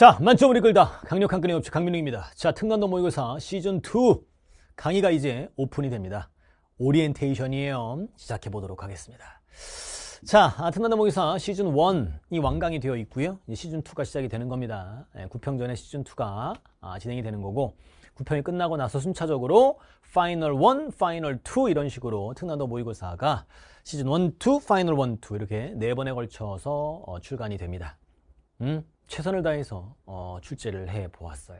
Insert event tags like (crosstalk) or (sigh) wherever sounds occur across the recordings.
자, 만점을 이끌다 강력한 끈의 업체 강민웅입니다. 자, 특강도 모의고사 시즌2 강의가 이제 오픈이 됩니다. 오리엔테이션이에요. 시작해보도록 하겠습니다. 자, 아트난도 모의사 고 시즌1이 완강이 되어 있고요. 시즌2가 시작이 되는 겁니다. 예, 9평 전에 시즌2가 아, 진행이 되는 거고 9평이 끝나고 나서 순차적으로 파이널 1, 파이널 2 이런 식으로 특난도 모의고사가 시즌 1, 2, 파이널 1, 2 이렇게 네 번에 걸쳐서 어, 출간이 됩니다. 음? 최선을 다해서 어, 출제를 해 보았어요.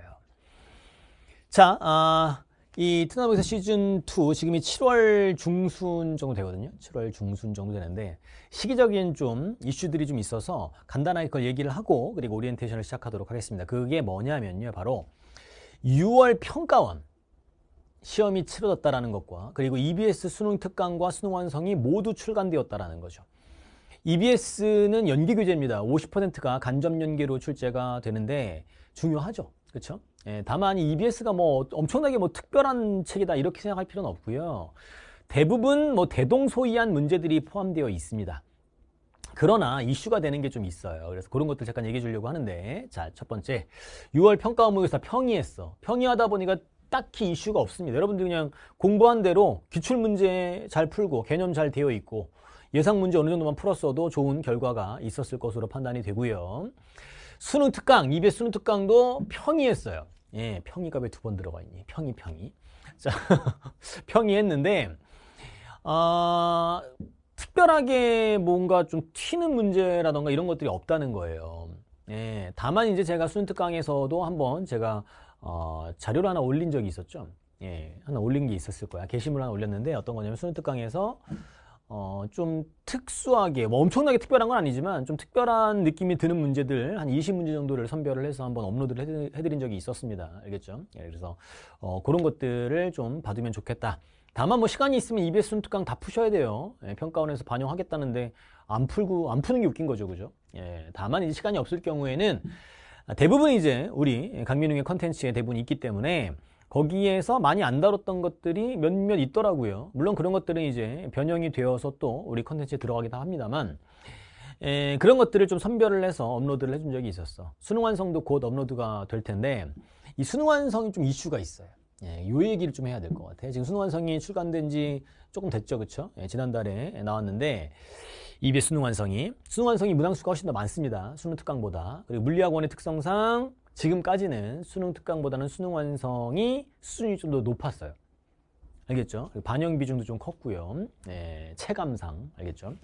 자, 아, 이 트나박사 시즌 2 지금이 7월 중순 정도 되거든요. 7월 중순 정도 되는데 시기적인 좀 이슈들이 좀 있어서 간단하게 그걸 얘기를 하고 그리고 오리엔테이션을 시작하도록 하겠습니다. 그게 뭐냐면요, 바로 6월 평가원 시험이 치러졌다라는 것과 그리고 EBS 수능 특강과 수능 완성이 모두 출간되었다라는 거죠. EBS는 연기 교재입니다. 50%가 간접 연계로 출제가 되는데 중요하죠. 그렇죠? 예, 다만 EBS가 뭐 엄청나게 뭐 특별한 책이다 이렇게 생각할 필요는 없고요. 대부분 뭐 대동소이한 문제들이 포함되어 있습니다. 그러나 이슈가 되는 게 좀 있어요. 그래서 그런 것들 잠깐 얘기해 주려고 하는데 자, 첫 번째. 6월 평가 의무에서 평이했어. 평이하다 보니까 딱히 이슈가 없습니다. 여러분들 그냥 공부한 대로 기출 문제 잘 풀고 개념 잘 되어 있고 예상 문제 어느 정도만 풀었어도 좋은 결과가 있었을 것으로 판단이 되고요. 수능 특강, 입의 수능 특강도 평이했어요. 예, 평이값에두 번 들어가 있니? 평이, 평이. (laughs) 자, 평이했는데, 아, 특별하게 뭔가 좀 튀는 문제라던가 이런 것들이 없다는 거예요. 예, 다만 이제 제가 수능 특강에서도 한번 제가 어, 자료를 하나 올린 적이 있었죠. 예, 하나 올린 게 있었을 거야. 게시물 하나 올렸는데 어떤 거냐면 수능 특강에서 어, 좀 특수하게, 뭐 엄청나게 특별한 건 아니지만 좀 특별한 느낌이 드는 문제들 한 20문제 정도를 선별을 해서 한번 업로드를 해드린 적이 있었습니다. 알겠죠? 예, 그래서 어, 그런 것들을 좀받으면 좋겠다. 다만 뭐 시간이 있으면 EBS 순특강 다 푸셔야 돼요. 예, 평가원에서 반영하겠다는데 안 풀고 안 푸는 게 웃긴 거죠, 그죠? 예, 다만 이제 시간이 없을 경우에는 아, 대부분 이제 우리 강민웅의 컨텐츠에 대부분 있기 때문에 거기에서 많이 안 다뤘던 것들이 몇몇 있더라고요. 물론 그런 것들은 이제 변형이 되어서 또 우리 컨텐츠에 들어가기도 합니다만 에, 그런 것들을 좀 선별을 해서 업로드를 해준 적이 있었어. 수능 완성도 곧 업로드가 될 텐데 이 수능 완성이 좀 이슈가 있어요. 예, 요 얘기를 좀 해야 될 것 같아요. 지금 수능 완성이 출간된 지 조금 됐죠, 그쵸? 예, 지난달에 나왔는데 입비 수능 완성이 수능 완성이 문항수가 훨씬 더 많습니다. 수능 특강보다 그리고 물리학원의 특성상 지금까지는 수능 특강보다는 수능 완성이 수준이 좀 더 높았어요. 알겠죠? 반영 비중도 좀 컸고요. 네, 체감상 알겠죠?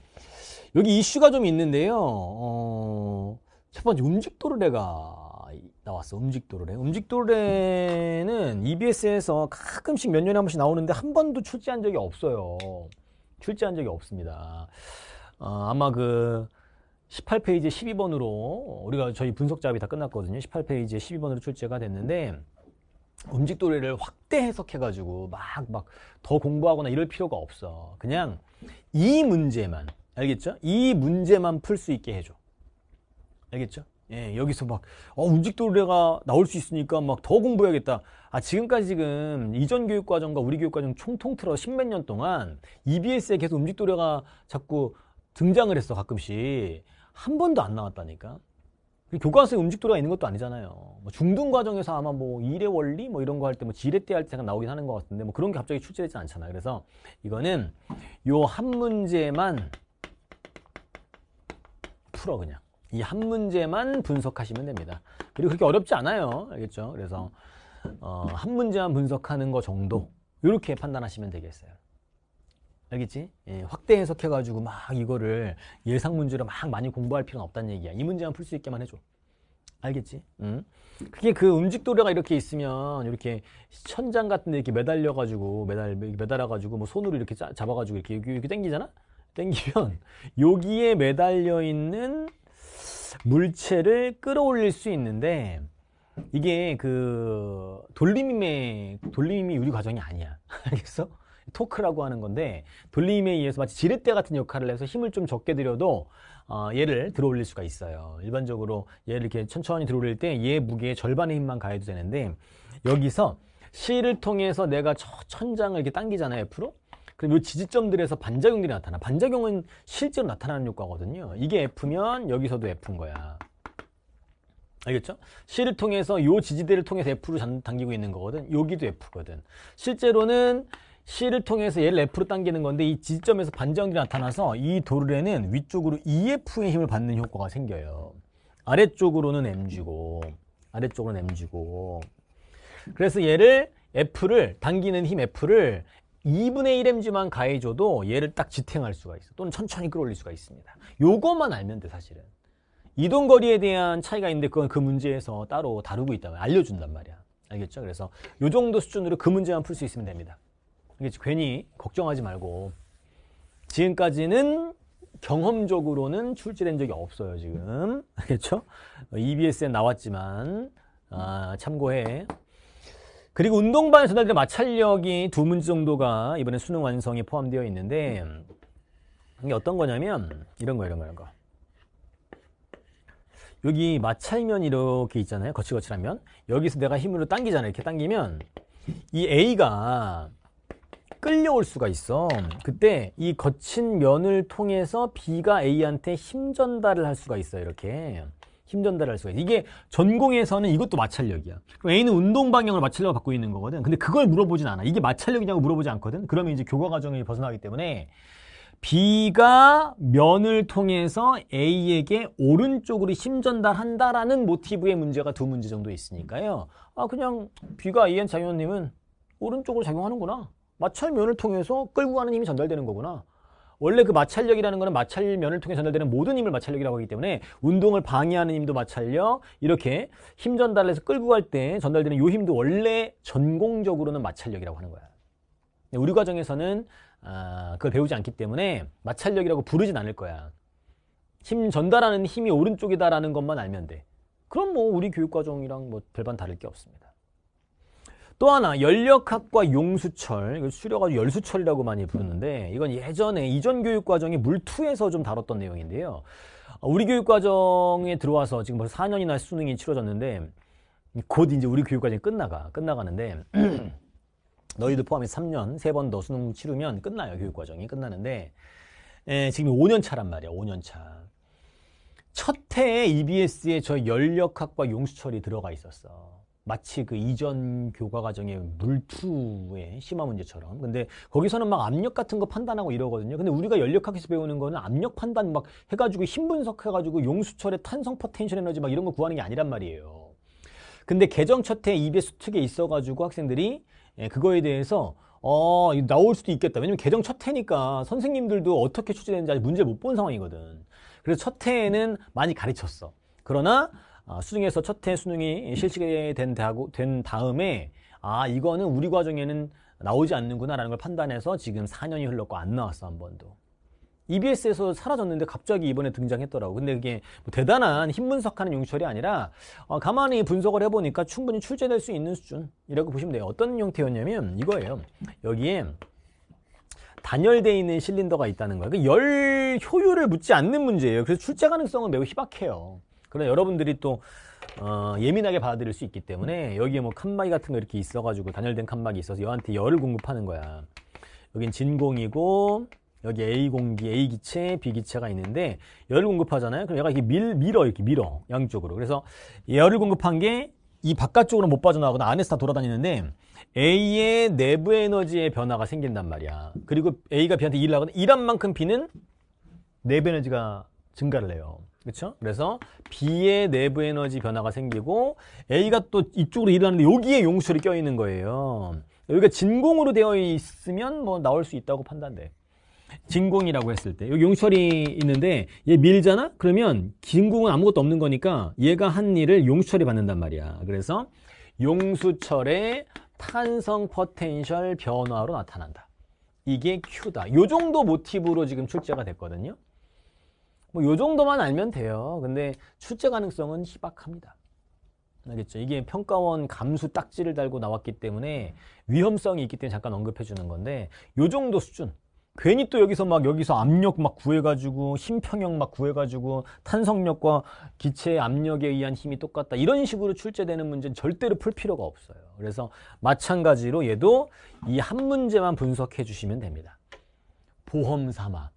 여기 이슈가 좀 있는데요. 어, 첫 번째 음직도르래가 나왔어. 음직도르래. 음직도르래는 EBS에서 가끔씩 몇 년에 한 번씩 나오는데 한 번도 출제한 적이 없어요. 출제한 적이 없습니다. 어, 아마 그 18페이지 12번으로 우리가 저희 분석 작업이 다 끝났거든요. 18페이지에 12번으로 출제가 됐는데 음직 도리를 확대 해석해 가지고 막막더 공부하거나 이럴 필요가 없어. 그냥 이 문제만 알겠죠? 이 문제만 풀 수 있게 해줘. 알겠죠? 예, 여기서 막, 어, 움직도래가 나올 수 있으니까 막 더 공부해야겠다. 아, 지금까지 지금 이전 교육과정과 우리 교육과정 총통틀어 십몇 년 동안 EBS에 계속 움직도래가 자꾸 등장을 했어, 가끔씩. 한 번도 안 나왔다니까. 교과서에 음식도가 있는 것도 아니잖아요. 뭐 중등 과정에서 아마 뭐 일의 원리 뭐 이런 거 할 때 뭐 지렛대 할때 잠깐 나오긴 하는 것 같은데 뭐 그런 게 갑자기 출제되지 않잖아요. 그래서 이거는 요 한 문제만 풀어 그냥. 이 한 문제만 분석하시면 됩니다. 그리고 그렇게 어렵지 않아요. 알겠죠? 그래서 어, 한 문제만 분석하는 거 정도 이렇게 판단하시면 되겠어요. 알겠지? 예, 확대 해석해가지고 막 이거를 예상 문제로 막 많이 공부할 필요는 없다는 얘기야. 이 문제만 풀 수 있게만 해줘. 알겠지? 응? 그게 그 음직도래가 이렇게 있으면 이렇게 천장 같은 데 이렇게 매달려가지고 매달 매달아가지고 뭐 손으로 이렇게 짜, 잡아가지고 이렇게 이렇게 당기잖아? 땡기면 (laughs) 여기에 매달려 있는 물체를 끌어올릴 수 있는데 이게 그 돌림의 돌림이 유리 과정이 아니야. (laughs) 알겠어? 토크라고 하는 건데 돌림에 의해서 마치 지렛대 같은 역할을 해서 힘을 좀 적게 들여도 어, 얘를 들어 올릴 수가 있어요. 일반적으로 얘를 이렇게 천천히 들어 올릴 때얘 예 무게의 절반의 힘만 가해도 되는데 여기서 C를 통해서 내가 천장을 이렇게 당기잖아요. F로. 그럼 이 지지점들에서 반작용들이 나타나. 반작용은 실제로 나타나는 효과거든요. 이게 F면 여기서도 F인 거야. 알겠죠? C를 통해서 요 지지대를 통해서 F로 당기고 있는 거거든. 여기도 F거든. 실제로는 C를 통해서 얘를 F로 당기는 건데 이 지점에서 반전기 나타나서 이 도르래는 위쪽으로 EF의 힘을 받는 효과가 생겨요. 아래쪽으로는 MG고 아래쪽으로는 MG고 그래서 얘를 F를 당기는 힘 F를 2분의 1mg만 가해줘도 얘를 딱 지탱할 수가 있어 또는 천천히 끌어올릴 수가 있습니다. 요것만 알면 돼 사실은. 이동거리에 대한 차이가 있는데 그건 그 문제에서 따로 다루고 있다. 알려준단 말이야. 알겠죠? 그래서 요 정도 수준으로 그 문제만 풀 수 있으면 됩니다. 괜히 걱정하지 말고 지금까지는 경험적으로는 출제된 적이 없어요 지금 (laughs) 알겠죠? EBS에 나왔지만 아, 참고해 그리고 운동반 전달된 마찰력이 두 문제 정도가 이번에 수능 완성에 포함되어 있는데 이게 어떤 거냐면 이런 거 이런 거 이런 거 여기 마찰면 이렇게 있잖아요 거칠거칠한 면 여기서 내가 힘으로 당기잖아요 이렇게 당기면 이 A가 끌려올 수가 있어. 그때 이 거친 면을 통해서 B가 A한테 힘 전달을 할 수가 있어. 이렇게. 힘 전달을 할 수가 있어. 이게 전공에서는 이것도 마찰력이야. 그럼 A는 운동 방향을 마찰력을 받고 있는 거거든. 근데 그걸 물어보진 않아. 이게 마찰력이냐고 물어보지 않거든. 그러면 이제 교과 과정이 벗어나기 때문에 B가 면을 통해서 A에게 오른쪽으로 힘 전달한다라는 모티브의 문제가 두 문제 정도 있으니까요. 아, 그냥 B가 A한 장유원님은 오른쪽으로 작용하는구나. 마찰면을 통해서 끌고 가는 힘이 전달되는 거구나. 원래 그 마찰력이라는 거는 마찰면을 통해 전달되는 모든 힘을 마찰력이라고 하기 때문에 운동을 방해하는 힘도 마찰력 이렇게 힘 전달해서 끌고 갈 때 전달되는 요 힘도 원래 전공적으로는 마찰력이라고 하는 거야. 우리 과정에서는 아, 그걸 배우지 않기 때문에 마찰력이라고 부르진 않을 거야. 힘 전달하는 힘이 오른쪽이다라는 것만 알면 돼. 그럼 뭐 우리 교육 과정이랑 뭐 별반 다를 게 없습니다. 또 하나 연력학과 용수철 이걸 줄여가지고 열수철이라고 많이 부르는데 이건 예전에 이전 교육과정이 물투에서 좀 다뤘던 내용인데요. 우리 교육과정에 들어와서 지금 벌써 4년이나 수능이 치러졌는데 곧 이제 우리 교육과정이 끝나가 끝나가는데 (clears throat) 너희들 포함해서 3년 세 번 더 수능 치르면 끝나요 교육과정이 끝나는데 예, 지금 5년 차란 말이야 5년 차. 첫 해에 EBS에 저 연력학과 용수철이 들어가 있었어. 마치 그 이전 교과 과정의 물투의 심화 문제처럼. 근데 거기서는 막 압력 같은 거 판단하고 이러거든요. 근데 우리가 연력학에서 배우는 거는 압력 판단 막 해가지고 힘 분석해가지고 용수철의 탄성 포텐셜 에너지 막 이런 거 구하는 게 아니란 말이에요. 근데 개정 첫해 입의 수특에 있어가지고 학생들이 예, 그거에 대해서 어, 나올 수도 있겠다. 왜냐면 개정 첫 해니까 선생님들도 어떻게 추진했는지 아직 문제 못 본 상황이거든. 그래서 첫 해에는 많이 가르쳤어. 그러나 아, 수능에서 첫해 수능이 실시된 다고, 된 다음에 아 이거는 우리 과정에는 나오지 않는구나라는 걸 판단해서 지금 4년이 흘렀고 안 나왔어 한 번도. EBS에서 사라졌는데 갑자기 이번에 등장했더라고. 근데 그게 뭐 대단한 힘 분석하는 용철이 아니라 어, 가만히 분석을 해보니까 충분히 출제될 수 있는 수준이라고 보시면 돼요. 어떤 형태였냐면 이거예요. 여기에 단열되어 있는 실린더가 있다는 거예요. 그 열 효율을 묻지 않는 문제예요. 그래서 출제 가능성은 매우 희박해요. 그러나 여러분들이 또 어, 예민하게 받아들일 수 있기 때문에 여기에 뭐 칸막이 같은 거 이렇게 있어가지고 단열된 칸막이 있어서 여한테 열을 공급하는 거야. 여긴 진공이고 여기 A 공기, A 기체, B 기체가 있는데 열을 공급하잖아요. 그럼 얘가 이렇게 밀, 밀어 이렇게 밀어 양쪽으로. 그래서 열을 공급한 게 이 바깥쪽으로 못 빠져나가거나 안에서 다 돌아다니는데 A의 내부 에너지의 변화가 생긴단 말이야. 그리고 A가 B한테 일을 하거든 일한 만큼 B는 내부 에너지가 증가를 해요. 그렇죠? 그래서 B의 내부 에너지 변화가 생기고 A가 또 이쪽으로 일어 하는데 여기에 용수철이 껴있는 거예요. 여기가 진공으로 되어 있으면 뭐 나올 수 있다고 판단돼. 진공이라고 했을 때 여기 용철이 있는데 얘 밀잖아? 그러면 진공은 아무것도 없는 거니까 얘가 한 일을 용수철이 받는단 말이야. 그래서 용수철의 탄성 포텐셜 변화로 나타난다. 이게 Q다. 요 정도 모티브로 지금 출제가 됐거든요. 뭐요 정도만 알면 돼요. 근데 출제 가능성은 희박합니다. 알겠죠? 이게 평가원 감수 딱지를 달고 나왔기 때문에 위험성이 있기 때문에 잠깐 언급해 주는 건데 요 정도 수준 괜히 또 여기서 막 여기서 압력 막 구해가지고 힘평형 막 구해가지고 탄성력과 기체 압력에 의한 힘이 똑같다 이런 식으로 출제되는 문제는 절대로 풀 필요가 없어요 그래서 마찬가지로 얘도 이 한 문제만 분석해 주시면 됩니다 보험 사아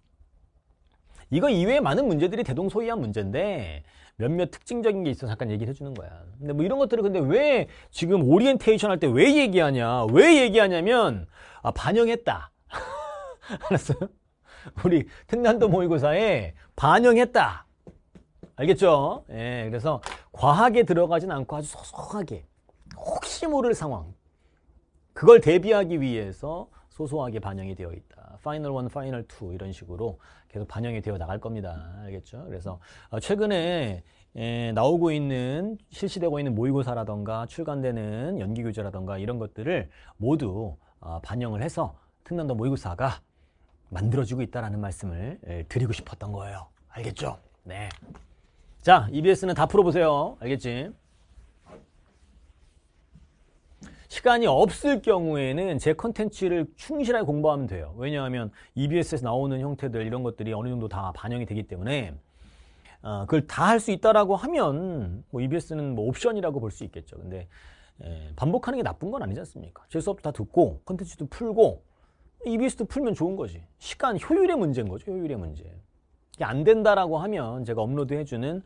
이거 이외에 많은 문제들이 대동소이한 문제인데 몇몇 특징적인 게 있어서 잠깐 얘기를 해주는 거야. 근데 뭐 이런 것들을 근데 왜 지금 오리엔테이션 할 때 왜 얘기하냐? 왜 얘기하냐면 아, 반영했다. (laughs) 알았어요? 우리 특난도 모의고사에 반영했다. 알겠죠? 예, 그래서 과하게 들어가진 않고 아주 소소하게 혹시 모를 상황 그걸 대비하기 위해서 소소하게 반영이 되어 있다. 파이널 1, 파이널 2 이런 식으로 계속 반영이 되어 나갈 겁니다. 알겠죠? 그래서 어, 최근에 에, 나오고 있는 실시되고 있는 모의고사라던가 출간되는 연기교재라던가 이런 것들을 모두 어, 반영을 해서 특난도 모의고사가 만들어지고 있다라는 말씀을 에, 드리고 싶었던 거예요. 알겠죠? 네. 자, EBS는 다 풀어보세요. 알겠지? 시간이 없을 경우에는 제 컨텐츠를 충실하게 공부하면 돼요. 왜냐하면 EBS에서 나오는 형태들 이런 것들이 어느 정도 다 반영이 되기 때문에 어, 그걸 다 할 수 있다라고 하면 뭐 EBS는 뭐 옵션이라고 볼 수 있겠죠. 근데 예, 반복하는 게 나쁜 건 아니지 않습니까? 제 수업도 다 듣고 컨텐츠도 풀고 EBS도 풀면 좋은 거지. 시간 효율의 문제인 거죠. 효율의 문제. 이게 안 된다라고 하면 제가 업로드해주는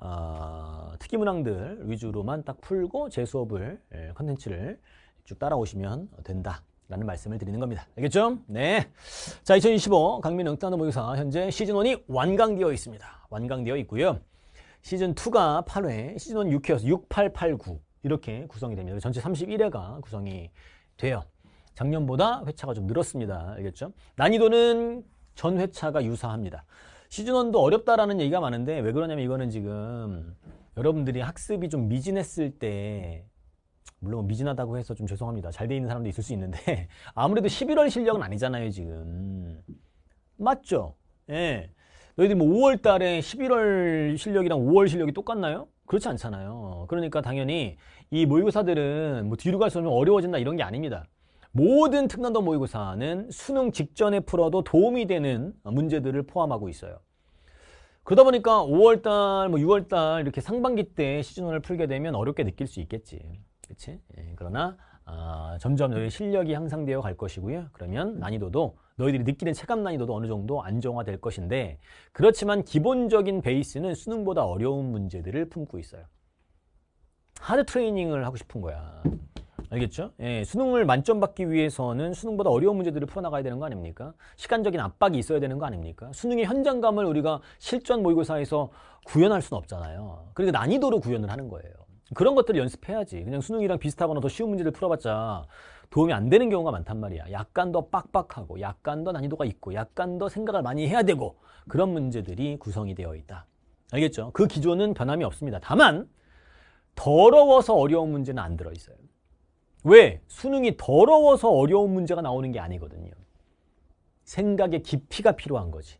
어, 특기 문항들 위주로만 딱 풀고 제 수업을 예, 컨텐츠를 쭉 따라오시면 된다. 라는 말씀을 드리는 겁니다. 알겠죠? 네. 자, 2025 강민영 단어 모의사 현재 시즌1이 완강되어 있습니다. 완강되어 있고요. 시즌2가 8회, 시즌1 6회여서 6, 8, 8, 9 이렇게 구성이 됩니다. 전체 31회가 구성이 돼요. 작년보다 회차가 좀 늘었습니다. 알겠죠? 난이도는 전 회차가 유사합니다. 시즌원도 어렵다라는 얘기가 많은데 왜 그러냐면 이거는 지금 여러분들이 학습이 좀 미진했을 때 물론 미진하다고 해서 좀 죄송합니다. 잘 돼 있는 사람도 있을 수 있는데 (laughs) 아무래도 11월 실력은 아니잖아요 지금 맞죠? 예. 너희들 뭐 5월 달에 11월 실력이랑 5월 실력이 똑같나요? 그렇지 않잖아요. 그러니까 당연히 이 모의고사들은 뭐 뒤로 갈수록 어려워진다 이런 게 아닙니다. 모든 특난도 모의고사는 수능 직전에 풀어도 도움이 되는 문제들을 포함하고 있어요. 그러다 보니까 5월달, 뭐 6월달 이렇게 상반기 때 시즌1을 풀게 되면 어렵게 느낄 수 있겠지. 그치? 예, 그러나 아, 점점 너희 실력이 향상되어 갈 것이고요. 그러면 난이도도 너희들이 느끼는 체감 난이도도 어느 정도 안정화될 것인데 그렇지만 기본적인 베이스는 수능보다 어려운 문제들을 품고 있어요. 하드 트레이닝을 하고 싶은 거야. 알겠죠? 예, 수능을 만점 받기 위해서는 수능보다 어려운 문제들을 풀어나가야 되는 거 아닙니까? 시간적인 압박이 있어야 되는 거 아닙니까? 수능의 현장감을 우리가 실전 모의고사에서 구현할 수는 없잖아요. 그러니까 난이도로 구현을 하는 거예요. 그런 것들을 연습해야지. 그냥 수능이랑 비슷하거나 더 쉬운 문제를 풀어봤자 도움이 안 되는 경우가 많단 말이야. 약간 더 빡빡하고 약간 더 난이도가 있고 약간 더 생각을 많이 해야 되고 그런 문제들이 구성이 되어 있다. 알겠죠? 그 기조는 변함이 없습니다. 다만 더러워서 어려운 문제는 안 들어있어요. 왜? 수능이 더러워서 어려운 문제가 나오는 게 아니거든요. 생각의 깊이가 필요한 거지.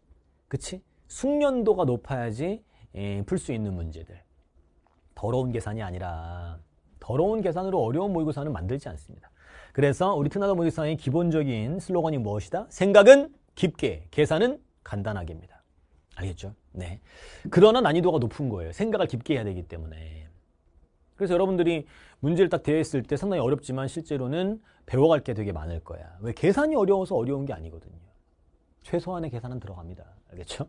그치? 숙련도가 높아야지 예, 풀수 있는 문제들. 더러운 계산이 아니라 더러운 계산으로 어려운 모의고사는 만들지 않습니다. 그래서 우리 트나다 모의고사의 기본적인 슬로건이 무엇이다? 생각은 깊게, 계산은 간단하게입니다. 알겠죠? 네. 그러나 난이도가 높은 거예요. 생각을 깊게 해야 되기 때문에. 그래서 여러분들이 문제를 딱 대했을 때 상당히 어렵지만 실제로는 배워갈 게 되게 많을 거야. 왜 계산이 어려워서 어려운 게 아니거든요. 최소한의 계산은 들어갑니다. 알겠죠?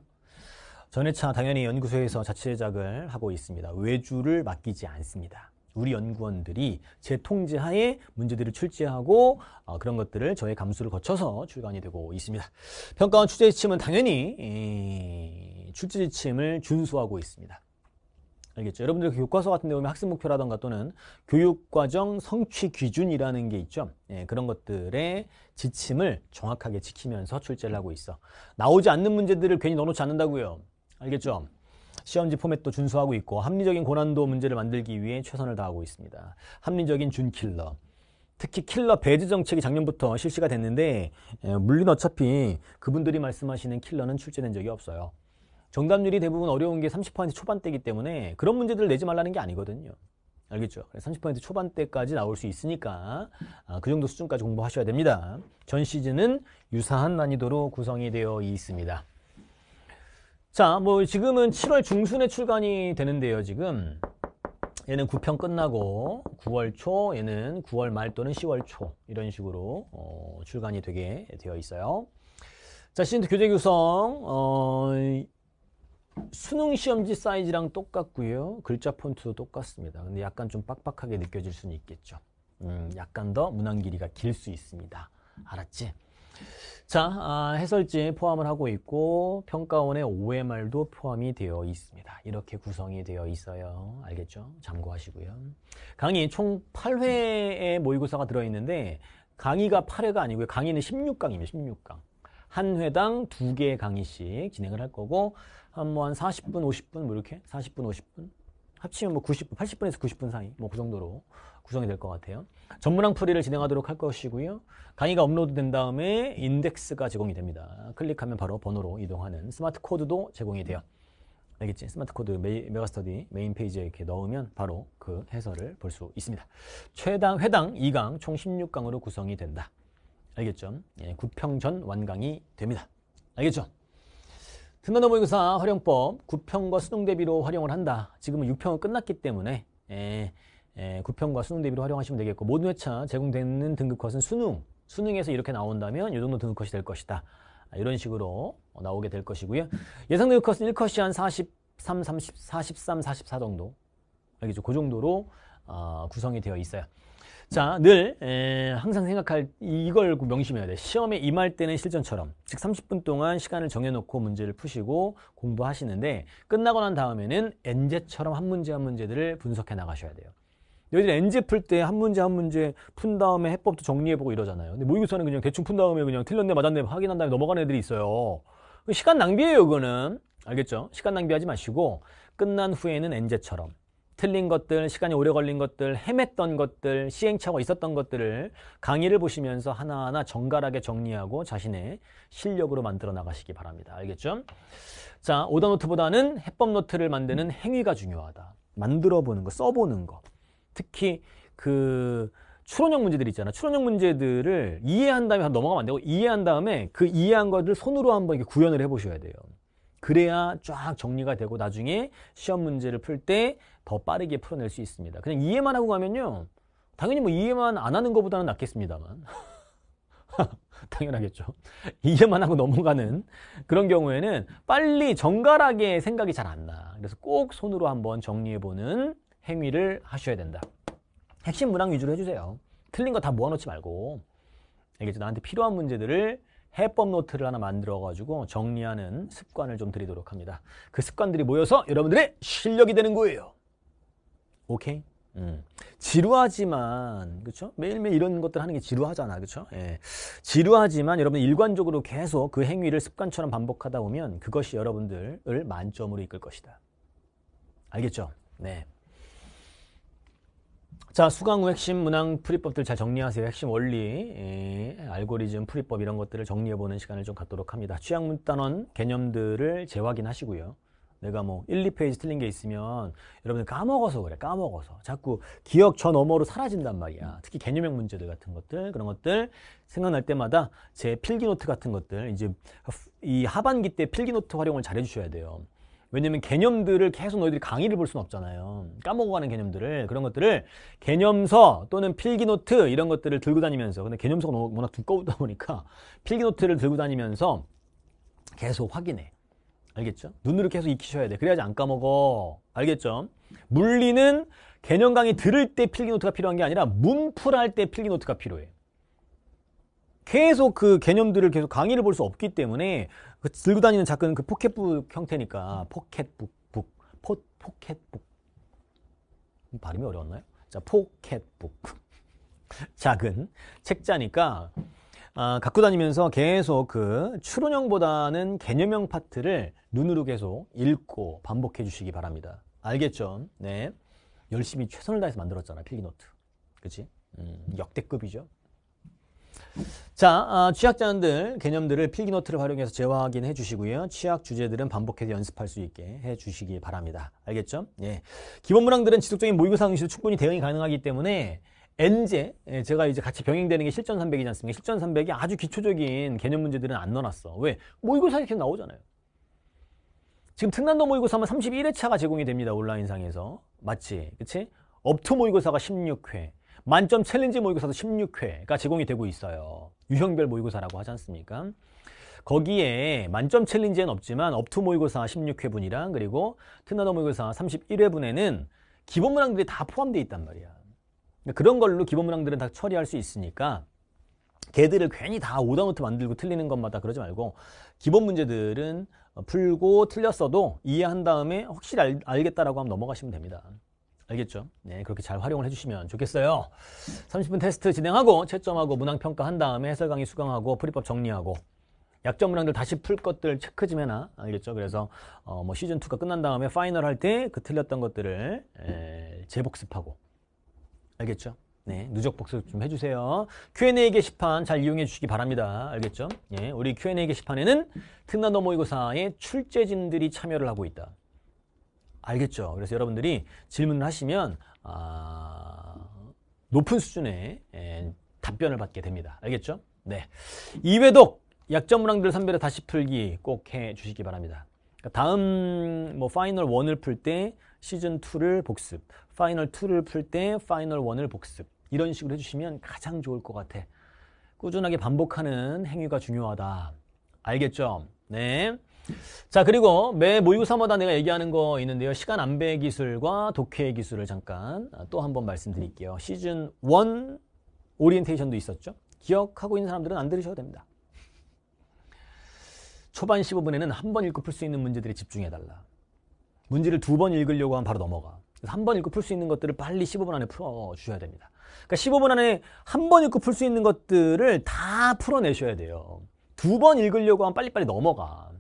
전해차 당연히 연구소에서 자체작을 제 하고 있습니다. 외주를 맡기지 않습니다. 우리 연구원들이 제 통제하에 문제들을 출제하고 어, 그런 것들을 저의 감수를 거쳐서 출간이 되고 있습니다. 평가원 출제 지침은 당연히 이, 출제 지침을 준수하고 있습니다. 알겠죠? 여러분들 교과서 같은 데 보면 학습 목표라던가 또는 교육과정 성취 기준이라는 게 있죠? 예, 그런 것들의 지침을 정확하게 지키면서 출제를 하고 있어. 나오지 않는 문제들을 괜히 넣어놓지 않는다고요. 알겠죠? 시험지 포맷도 준수하고 있고 합리적인 고난도 문제를 만들기 위해 최선을 다하고 있습니다. 합리적인 준킬러. 특히 킬러 배제 정책이 작년부터 실시가 됐는데 예, 물론 어차피 그분들이 말씀하시는 킬러는 출제된 적이 없어요. 정답률이 대부분 어려운 게 30% 초반대이기 때문에 그런 문제들을 내지 말라는 게 아니거든요. 알겠죠? 30% 초반대까지 나올 수 있으니까 아, 그 정도 수준까지 공부하셔야 됩니다. 전 시즌은 유사한 난이도로 구성이 되어 있습니다. 자, 뭐 지금은 7월 중순에 출간이 되는데요, 지금. 얘는 9편 끝나고 9월 초, 얘는 9월 말 또는 10월 초 이런 식으로 어, 출간이 되게 되어 있어요. 자, 시즌 교재 구성 어, 수능 시험지 사이즈랑 똑같고요. 글자 폰트도 똑같습니다. 근데 약간 좀 빡빡하게 느껴질 수는 있겠죠. 음, 약간 더 문항 길이가 길 수 있습니다. 알았지? 자, 아, 해설지 포함을 하고 있고 평가원의 OMR도 포함이 되어 있습니다. 이렇게 구성이 되어 있어요. 알겠죠? 참고하시고요. 강의 총 8회의 모의고사가 들어있는데 강의가 8회가 아니고요. 강의는 16강입니다. 16강. 한 회당 두 개의 강의씩 진행을 할 거고 한 뭐한 뭐 40분, 50분 뭐 이렇게 40분, 50분 합치면 뭐 90분, 80분에서 90분 사이 뭐 그 정도로 구성이 될 것 같아요. 전문항 풀이를 진행하도록 할 것이고요. 강의가 업로드된 다음에 인덱스가 제공이 됩니다. 클릭하면 바로 번호로 이동하는 스마트 코드도 제공이 돼요. 알겠지? 스마트 코드 메 메가스터디 메인 페이지에 이렇게 넣으면 바로 그 해설을 볼 수 있습니다. 최당 회당 2강 총 16강으로 구성이 된다. 알겠죠? 예, 구평전 완강이 됩니다. 알겠죠? 듣는 모의고사 활용법 9평과 수능 대비로 활용을 한다. 지금은 6평은 끝났기 때문에 예, 예, 9평과 수능 대비로 활용하시면 되겠고 모든 회차 제공되는 등급컷은 수능 수능에서 이렇게 나온다면 이 정도 등급컷이 될 것이다. 아, 이런 식으로 나오게 될 것이고요. 예상 등급컷은 1컷이 한 43, 30, 43, 44 정도 알겠죠? 그 정도로 어, 구성이 되어 있어요. 자, 늘 에, 항상 생각할 이걸 명심해야 돼. 시험에 임할 때는 실전처럼 즉 30분 동안 시간을 정해놓고 문제를 푸시고 공부하시는데 끝나고 난 다음에는 엔제처럼 한 문제 한 문제들을 분석해 나가셔야 돼요. 너희들 엔제 풀 때 한 문제 한 문제 푼 다음에 해법도 정리해보고 이러잖아요. 근데 모의고사는 그냥 대충 푼 다음에 그냥 틀렸네 맞았네 확인한 다음에 넘어가는 애들이 있어요. 시간 낭비예요, 그거는. 알겠죠? 시간 낭비하지 마시고 끝난 후에는 엔제처럼 틀린 것들, 시간이 오래 걸린 것들, 헤맸던 것들, 시행착오 있었던 것들을 강의를 보시면서 하나하나 정갈하게 정리하고 자신의 실력으로 만들어 나가시기 바랍니다. 알겠죠? 자, 오더 노트보다는 해법 노트를 만드는 행위가 중요하다. 만들어 보는 거, 써보는 거. 특히 그 추론형 문제들 있잖아. 추론형 문제들을 이해한 다음에 넘어가면 안 되고 이해한 다음에 그 이해한 것들 손으로 한번 이렇게 구현을 해보셔야 돼요. 그래야 쫙 정리가 되고 나중에 시험 문제를 풀 때 더 빠르게 풀어낼 수 있습니다. 그냥 이해만 하고 가면요. 당연히 뭐 이해만 안 하는 것보다는 낫겠습니다만. (laughs) 당연하겠죠. 이해만 하고 넘어가는 그런 경우에는 빨리 정갈하게 생각이 잘 안 나. 그래서 꼭 손으로 한번 정리해보는 행위를 하셔야 된다. 핵심 문항 위주로 해주세요. 틀린 거 다 모아놓지 말고. 알겠죠? 나한테 필요한 문제들을 해법 노트를 하나 만들어가지고 정리하는 습관을 좀 드리도록 합니다. 그 습관들이 모여서 여러분들의 실력이 되는 거예요. 오케이? 음. 지루하지만 그렇 매일매일 이런 것들 하는 게 지루하잖아. 그렇 예. 지루하지만 여러분 일관적으로 계속 그 행위를 습관처럼 반복하다 보면 그것이 여러분들을 만점으로 이끌 것이다. 알겠죠? 네. 자, 수강 후 핵심 문항 풀이법들 잘 정리하세요. 핵심 원리, 에, 예, 알고리즘, 풀이법 이런 것들을 정리해보는 시간을 좀 갖도록 합니다. 취약문단원 개념들을 재확인하시고요. 내가 뭐 1, 2페이지 틀린 게 있으면 여러분들 까먹어서 그래, 까먹어서. 자꾸 기억 저 너머로 사라진단 말이야. 특히 개념형 문제들 같은 것들, 그런 것들 생각날 때마다 제 필기노트 같은 것들, 이제 이 하반기 때 필기노트 활용을 잘 해주셔야 돼요. 왜냐면 개념들을 계속 너희들이 강의를 볼 수는 없잖아요. 까먹어가는 개념들을 그런 것들을 개념서 또는 필기노트 이런 것들을 들고 다니면서 근데 개념서가 너무, 워낙 두꺼우다 보니까 필기노트를 들고 다니면서 계속 확인해. 알겠죠? 눈으로 계속 익히셔야 돼. 그래야지 안 까먹어. 알겠죠? 물리는 개념 강의 들을 때 필기노트가 필요한 게 아니라 문풀 할때 필기노트가 필요해. 계속 그 개념들을 계속 강의를 볼 수 없기 때문에 그 들고 다니는 작은 그 포켓북 형태니까 포켓북 북 포, 포켓북 발음이 어려웠나요? 자 포켓북 (laughs) 작은 책자니까 아, 갖고 다니면서 계속 그 추론형보다는 개념형 파트를 눈으로 계속 읽고 반복해 주시기 바랍니다. 알겠죠? 네. 열심히 최선을 다해서 만들었잖아 필기노트 그치? 음, 역대급이죠 자, 아, 취약 자연들 개념들을 필기노트를 활용해서 재확인해 주시고요. 취약 주제들은 반복해서 연습할 수 있게 해 주시기 바랍니다. 알겠죠? 예. 기본 문항들은 지속적인 모의고사 응시도 충분히 대응이 가능하기 때문에 엔제 예, 제가 이제 같이 병행되는 게 실전 300이지 않습니까? 실전 300이 아주 기초적인 개념 문제들은 안 넣어놨어. 왜? 모의고사 이렇게 나오잖아요. 지금 특난도 모의고사만 31회차가 제공이 됩니다. 온라인상에서. 맞지? 그치? 업투 모의고사가 16회. 만점 챌린지 모의고사도 16회가 제공이 되고 있어요. 유형별 모의고사라고 하지 않습니까? 거기에 만점 챌린지는 없지만 업투 모의고사 16회분이랑 그리고 트나더 모의고사 31회분에는 기본 문항들이 다 포함되어 있단 말이야. 그러니까 그런 걸로 기본 문항들은 다 처리할 수 있으니까 걔들을 괜히 다 오다노트 만들고 틀리는 것마다 그러지 말고 기본 문제들은 풀고 틀렸어도 이해한 다음에 확실히 알, 알겠다라고 하면 넘어가시면 됩니다. 알겠죠? 네, 그렇게 잘 활용을 해주시면 좋겠어요. 30분 테스트 진행하고 채점하고 문항평가 한 다음에 해설 강의 수강하고 풀이법 정리하고 약점 문항들 다시 풀 것들 체크 좀 해놔. 알겠죠? 그래서 어, 뭐 시즌2가 끝난 다음에 파이널 할 때 그 틀렸던 것들을 에, 재복습하고 알겠죠? 네, 누적 복습 좀 해주세요. Q&A 게시판 잘 이용해 주시기 바랍니다. 알겠죠? 예, 우리 Q&A 게시판에는 특난 너모의고사의 출제진들이 참여를 하고 있다. 알겠죠? 그래서 여러분들이 질문을 하시면 아, 높은 수준의 에, 예, 답변을 받게 됩니다. 알겠죠? 네. 이외독 약점 문항들 을 선별해 다시 풀기 꼭 해 주시기 바랍니다. 그러니까 다음 뭐 파이널 1을 풀 때 시즌 2를 복습, 파이널 2를 풀 때 파이널 1을 복습 이런 식으로 해주시면 가장 좋을 것 같아. 꾸준하게 반복하는 행위가 중요하다. 알겠죠? 네. 자 그리고 매 모의고사마다 내가 얘기하는 거 있는데요. 시간 안배 기술과 독해 기술을 잠깐 또 한 번 말씀드릴게요. 시즌 1 오리엔테이션도 있었죠. 기억하고 있는 사람들은 안 들으셔도 됩니다. 초반 15분에는 한 번 읽고 풀 수 있는 문제들에 집중해달라. 문제를 두 번 읽으려고 하면 바로 넘어가. 그래서 한번 읽고 풀 수 있는 것들을 빨리 15분 안에 풀어주셔야 됩니다. 그러니까 15분 안에 한 번 읽고 풀 수 있는 것들을 다 풀어내셔야 돼요. 두 번 읽으려고 하면 빨리빨리 넘어가.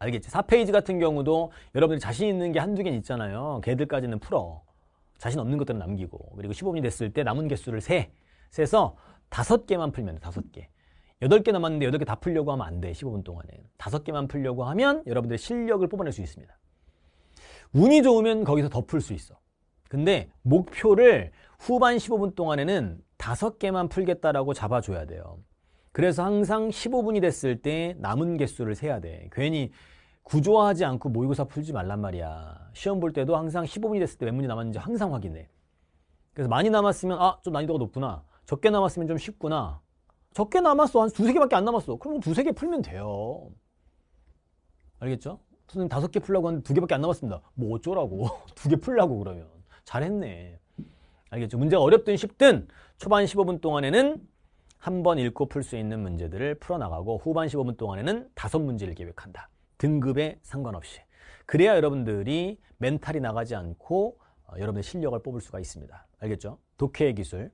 알겠지? 4페이지 같은 경우도 여러분들 자신 있는 게 한두 개 있잖아요. 걔들까지는 풀어. 자신 없는 것들은 남기고 그리고 15분이 됐을 때 남은 개수를 세. 세서 다섯 개만 풀면 돼, 다섯 개. 여덟 개 남았는데 여덟 개 다 풀려고 하면 안 돼, 15분 동안에. 다섯 개만 풀려고 하면 여러분들의 실력을 뽑아낼 수 있습니다. 운이 좋으면 거기서 더 풀 수 있어. 근데 목표를 후반 15분 동안에는 다섯 개만 풀겠다라고 잡아줘야 돼요. 그래서 항상 15분이 됐을 때 남은 개수를 세야 돼. 괜히 구조화하지 않고 모의고사 풀지 말란 말이야. 시험 볼 때도 항상 15분이 됐을 때 몇 문제 남았는지 항상 확인해. 그래서 많이 남았으면 아, 좀 난이도가 높구나. 적게 남았으면 좀 쉽구나. 적게 남았어. 한 두세 개밖에 안 남았어. 그럼 두 세 개 풀면 돼요. 알겠죠? 선생님 다섯 개 풀라고 하는데 두 개밖에 안 남았습니다. 뭐 어쩌라고. (laughs) 두 개 풀라고 그러면. 잘했네. 알겠죠? 문제가 어렵든 쉽든 초반 15분 동안에는 한번 읽고 풀 수 있는 문제들을 풀어나가고 후반 15분 동안에는 다섯 문제를 계획한다. 등급에 상관없이. 그래야 여러분들이 멘탈이 나가지 않고 어, 여러분의 실력을 뽑을 수가 있습니다. 알겠죠? 독해의 기술.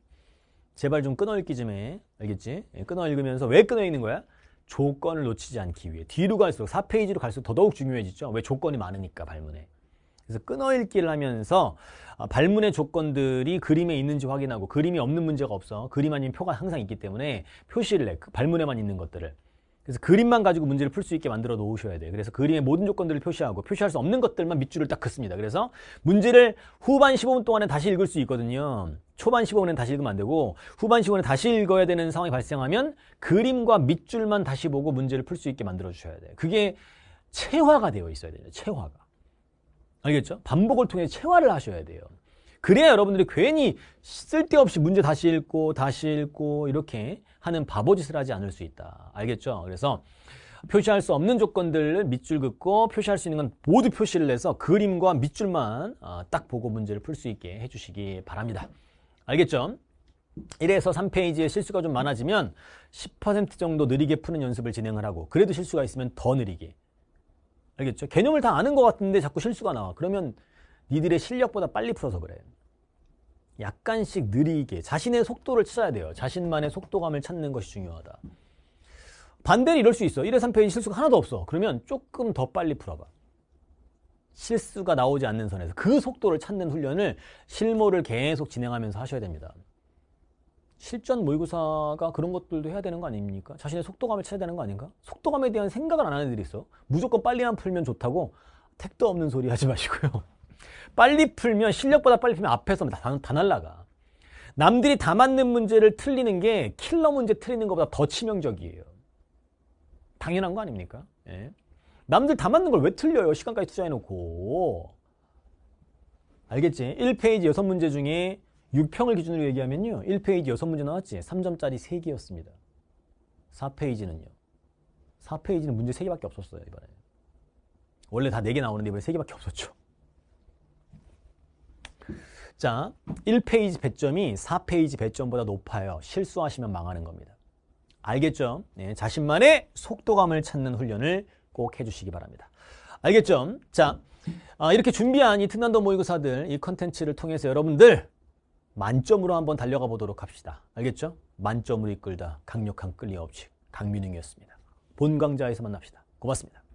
제발 좀 끊어 읽기 좀 해. 알겠지? 예, 끊어 읽으면서 왜 끊어 읽는 거야? 조건을 놓치지 않기 위해. 뒤로 갈수록, 4페이지로 갈수록 더더욱 중요해지죠? 왜 조건이 많으니까, 발문에. 그래서 끊어읽기를 하면서 어, 발문의 조건들이 그림에 있는지 확인하고 그림이 없는 문제가 없어. 그림 아닌 표가 항상 있기 때문에 표시를 해. 그 발문에만 있는 것들을. 그래서 그림만 가지고 문제를 풀 수 있게 만들어 놓으셔야 돼요. 그래서 그림의 모든 조건들을 표시하고 표시할 수 없는 것들만 밑줄을 딱 긋습니다. 그래서 문제를 후반 15분 동안에 다시 읽을 수 있거든요. 초반 15분에 다시 읽으면 안 되고 후반 15분에 다시 읽어야 되는 상황이 발생하면 그림과 밑줄만 다시 보고 문제를 풀 수 있게 만들어 주셔야 돼요. 그게 체화가 되어 있어야 돼요. 체화가. 알겠죠? 반복을 통해 체화를 하셔야 돼요. 그래야 여러분들이 괜히 쓸데없이 문제 다시 읽고 다시 읽고 이렇게 하는 바보짓을 하지 않을 수 있다. 알겠죠? 그래서 표시할 수 없는 조건들을 밑줄 긋고 표시할 수 있는 건 모두 표시를 해서 그림과 밑줄만 어, 딱 보고 문제를 풀 수 있게 해주시기 바랍니다. 알겠죠? 이래서 3페이지에 실수가 좀 많아지면 10% 정도 느리게 푸는 연습을 진행을 하고 그래도 실수가 있으면 더 느리게 알겠죠? 개념을 다 아는 것 같은데 자꾸 실수가 나와. 그러면 니들의 실력보다 빨리 풀어서 그래. 약간씩 느리게 자신의 속도를 찾아야 돼요. 자신만의 속도감을 찾는 것이 중요하다. 반대로 이럴 수 있어. 1회 3페이지 실수가 하나도 없어. 그러면 조금 더 빨리 풀어봐. 실수가 나오지 않는 선에서 그 속도를 찾는 훈련을 실무를 계속 진행하면서 하셔야 됩니다. 실전 모의고사가 그런 것들도 해야 되는 거 아닙니까? 자신의 속도감을 찾아야 되는 거 아닌가? 속도감에 대한 생각을 안 하는 애들이 있어. 무조건 빨리만 풀면 좋다고 택도 없는 소리 하지 마시고요. (laughs) 빨리 풀면 실력보다 빨리 풀면 앞에서 다, 다 날라가. 남들이 다 맞는 문제를 틀리는 게 킬러 문제 틀리는 것보다 더 치명적이에요. 당연한 거 아닙니까? 예. 남들 다 맞는 걸 왜 틀려요? 시간까지 투자해놓고. 알겠지? 1페이지 6문제 중에 6평을 기준으로 얘기하면요. 1페이지 6문제 나왔지. 3점짜리 3개였습니다. 4페이지는요. 4페이지는 문제 3개밖에 없었어요. 이번에. 원래 다 4개 나오는데 이번에 3개밖에 없었죠. 자, 1페이지 배점이 4페이지 배점보다 높아요. 실수하시면 망하는 겁니다. 알겠죠? 네, 자신만의 속도감을 찾는 훈련을 꼭 해주시기 바랍니다. 알겠죠? 자, 아, 이렇게 준비한 이 특난도 모의고사들, 이 컨텐츠를 통해서 여러분들 만점으로 한번 달려가 보도록 합시다. 알겠죠? 만점으로 이끌다 강력한 끌리업식 강민웅이었습니다. 본 강좌에서 만납시다. 고맙습니다.